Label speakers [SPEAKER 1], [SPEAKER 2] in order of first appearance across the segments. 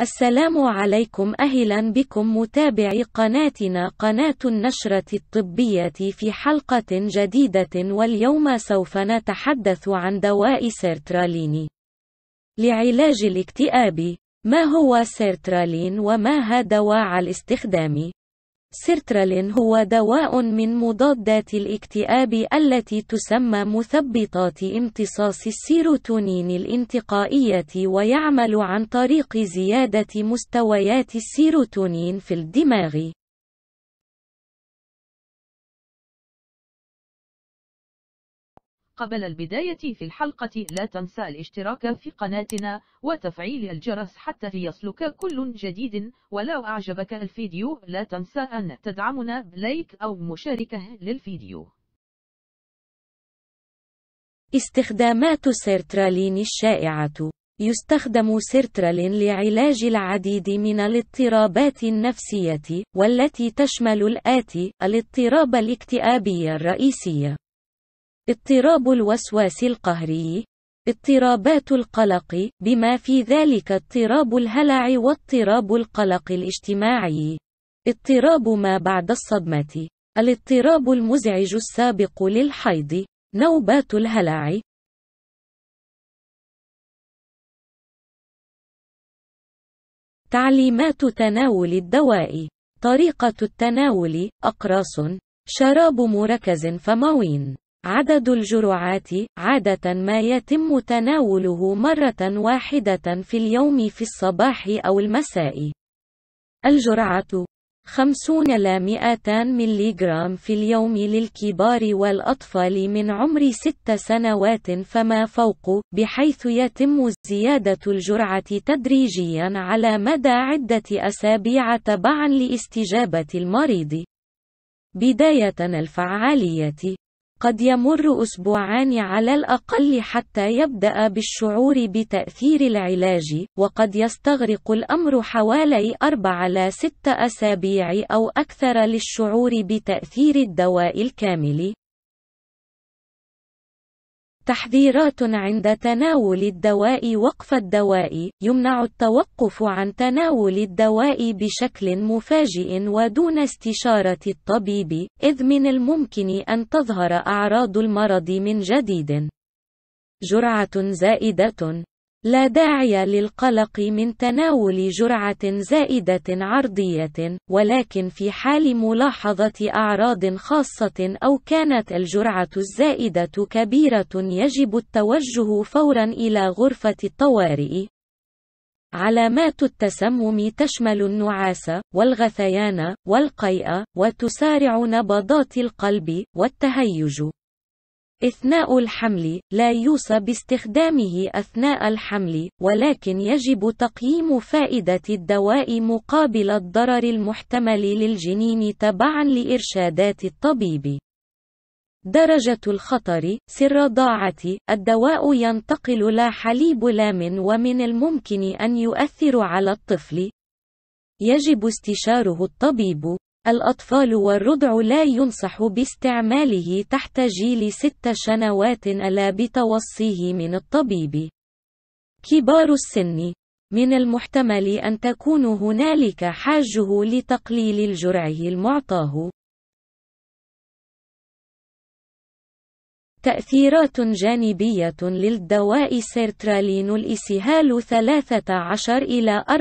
[SPEAKER 1] السلام عليكم أهلا بكم متابعي قناتنا قناة النشرة الطبية في حلقة جديدة واليوم سوف نتحدث عن دواء سيرترالين لعلاج الاكتئاب ما هو سيرترالين وما هو دواء الاستخدام سيرترالين هو دواء من مضادات الاكتئاب التي تسمى مثبطات امتصاص السيروتونين الانتقائية ويعمل عن طريق زيادة مستويات السيروتونين في الدماغ قبل البداية في الحلقة لا تنسى الاشتراك في قناتنا وتفعيل الجرس حتى يصلك كل جديد ولو أعجبك الفيديو لا تنسى أن تدعمنا بلايك أو مشاركة للفيديو استخدامات سيرترالين الشائعة يستخدم سيرترالين لعلاج العديد من الاضطرابات النفسية والتي تشمل الآتي الاضطراب الاكتئابي الرئيسي اضطراب الوسواس القهري اضطرابات القلق بما في ذلك اضطراب الهلع واضطراب القلق الاجتماعي اضطراب ما بعد الصدمة الاضطراب المزعج السابق للحيض نوبات الهلع تعليمات تناول الدواء طريقة التناول أقراص شراب مركز فموين عدد الجرعات عادة ما يتم تناوله مرة واحدة في اليوم في الصباح أو المساء. الجرعة 50 إلى 200 جرام في اليوم للكبار والأطفال من عمر 6 سنوات فما فوق بحيث يتم زيادة الجرعة تدريجيا على مدى عدة أسابيع تبعا لاستجابة المريض. بداية الفعالية قد يمر أسبوعان على الأقل حتى يبدأ بالشعور بتأثير العلاج، وقد يستغرق الأمر حوالي 4 إلى 6 أسابيع أو أكثر للشعور بتأثير الدواء الكامل، تحذيرات عند تناول الدواء وقف الدواء يمنع التوقف عن تناول الدواء بشكل مفاجئ ودون استشارة الطبيب إذ من الممكن أن تظهر أعراض المرض من جديد جرعة زائدة لا داعي للقلق من تناول جرعة زائدة عرضية، ولكن في حال ملاحظة أعراض خاصة أو كانت الجرعة الزائدة كبيرة يجب التوجه فورا إلى غرفة الطوارئ. علامات التسمم تشمل النعاس، والغثيان، والقيء، وتسارع نبضات القلب، والتهيج. إثناء الحمل لا يوصى باستخدامه أثناء الحمل، ولكن يجب تقييم فائدة الدواء مقابل الضرر المحتمل للجنين تبعًا لإرشادات الطبيب. درجة الخطر سر ضاعة الدواء ينتقل لا حليب لا من ومن الممكن أن يؤثر على الطفل يجب استشاره الطبيب الأطفال والرضع لا ينصح باستعماله تحت جيل ست سنوات ألا بتوصيه من الطبيب. كبار السن من المحتمل أن تكون هنالك حاجه لتقليل الجرعه المعطاه تأثيرات جانبية للدواء سيرترالين الإسهال 13 إلى 24%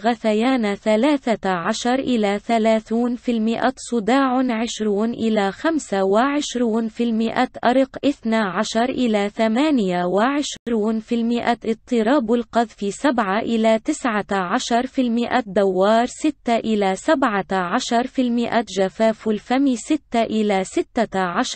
[SPEAKER 1] غثيان 13 إلى 30% صداع 20 إلى 25% أرق 12 إلى 28% اضطراب القذف 7 إلى 19% دوار 6 إلى 17% جفاف الفم 6 إلى 16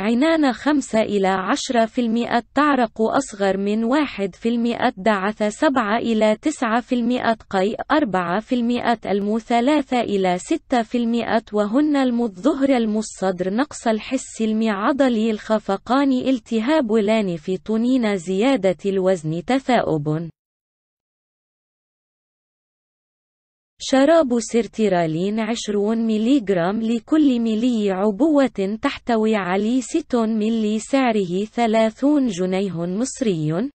[SPEAKER 1] عنان 5 إلى 10% تعرق أصغر من 1% دعث 7 إلى 9% قيء 4% ألم 3 إلى 6% وهن المظهر المصدر نقص الحس المعضلي الخفقان التهاب طنين زيادة الوزن تثاؤب شراب سيرتيرالين 20 جرام لكل ملي عبوة تحتوي على 6 ملي سعره 30 جنيه مصري